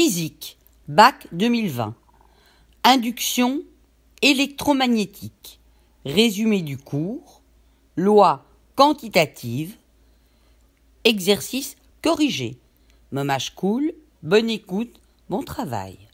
Physique, bac 2020. Induction électromagnétique. Résumé du cours. Loi quantitative. Exercice corrigé. Mommage cool. Bonne écoute. Bon travail.